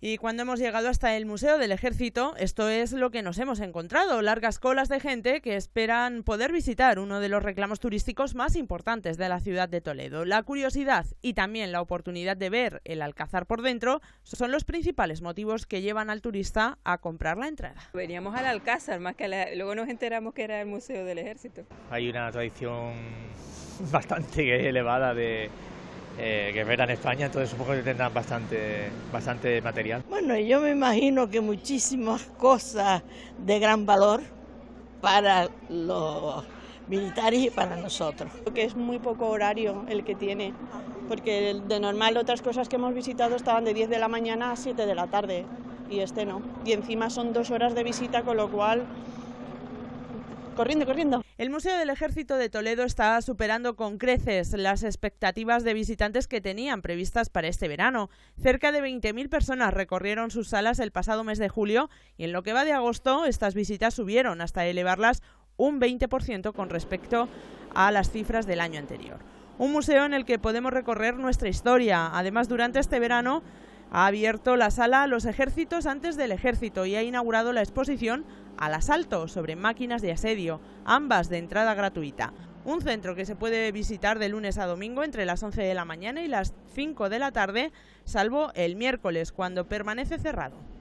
Y cuando hemos llegado hasta el Museo del Ejército, esto es lo que nos hemos encontrado, largas colas de gente que esperan poder visitar uno de los reclamos turísticos más importantes de la ciudad de Toledo. La curiosidad y también la oportunidad de ver el alcázar por dentro son los principales motivos que llevan al turista a comprar la entrada. Veníamos al alcázar, más que luego nos enteramos que era el Museo del Ejército. Hay una tradición bastante elevada de eh, ...que verán en España, entonces supongo que tendrán bastante, bastante material. Bueno, yo me imagino que muchísimas cosas de gran valor para los militares y para nosotros. Creo que es muy poco horario el que tiene, porque de normal otras cosas que hemos visitado estaban de 10 de la mañana a 7 de la tarde y este no. Y encima son dos horas de visita, con lo cual Corriendo, corriendo. El Museo del Ejército de Toledo está superando con creces las expectativas de visitantes que tenían previstas para este verano. Cerca de 20.000 personas recorrieron sus salas el pasado mes de julio y en lo que va de agosto estas visitas subieron hasta elevarlas un 20% con respecto a las cifras del año anterior. Un museo en el que podemos recorrer nuestra historia. Además, durante este verano ha abierto la sala a los ejércitos antes del ejército y ha inaugurado la exposición Al asalto sobre máquinas de asedio, ambas de entrada gratuita. Un centro que se puede visitar de lunes a domingo entre las 11 de la mañana y las 5 de la tarde, salvo el miércoles, cuando permanece cerrado.